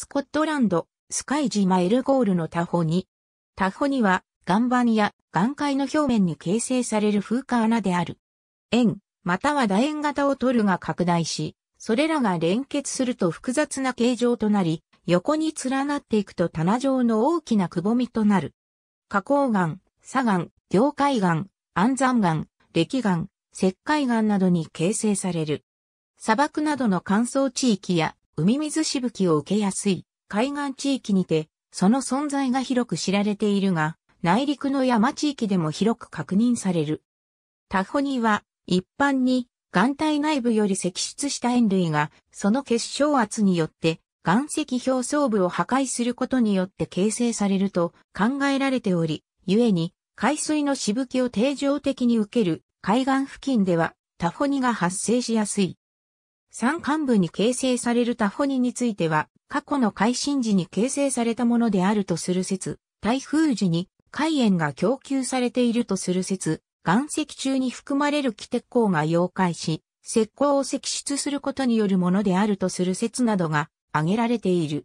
スコットランド、スカイ島エルゴールのタホに。タホには、岩盤や岩塊の表面に形成される風化穴である。円、または楕円型を取るが拡大し、それらが連結すると複雑な形状となり、横に連なっていくと棚状の大きなくぼみとなる。花崗岩、砂岩、凝灰岩、安山岩、礫岩、石灰岩などに形成される。砂漠などの乾燥地域や海水しぶきを受けやすい海岸地域にて、その存在が広く知られているが、内陸の山地域でも広く確認される。タホニは、一般に、岩体内部より析出した塩類が、その結晶圧によって、岩石表層部を破壊することによって形成されると考えられており、故に、海水のしぶきを定常的に受ける海岸付近では、タフォニが発生しやすい。山間部に形成されるタフォニについては、過去の改新時に形成されたものであるとする説、台風時に海塩が供給されているとする説、岩石中に含まれる気鉄鋼が溶解し、石膏を析出することによるものであるとする説などが挙げられている。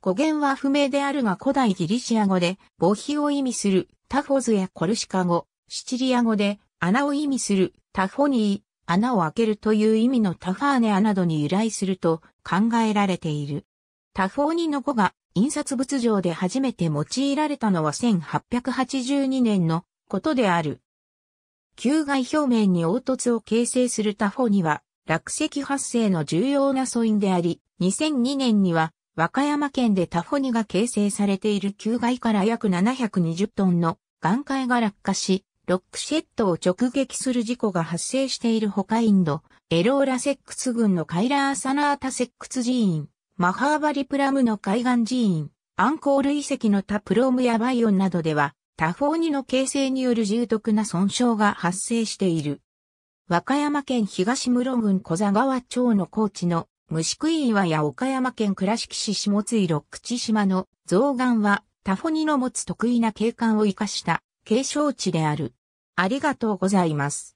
語源は不明であるが古代ギリシア語で、母皮を意味するタフォズやコルシカ語、シチリア語で穴を意味するタフォニー、穴を開けるという意味のタファーネアなどに由来すると考えられている。タフォーニの語が印刷物上で初めて用いられたのは1882年のことである。球外表面に凹凸を形成するタフォーニは落石発生の重要な素因であり、2002年には和歌山県でタフォニが形成されている球外から約720トンの岩塊が落下し、ロックシェットを直撃する事故が発生しているほかインド、エローラセックス郡のカイラーサナータセックス寺院、マハーバリプラムの海岸寺院、アンコール遺跡のタプロームやバイオンなどでは、多方にの形成による重篤な損傷が発生している。和歌山県東室郡小座川町の高地の虫食い岩や岡山県倉敷市下津井六口島の象岸は、タフォニの持つ得意な景観を生かした景勝地である。ありがとうございます。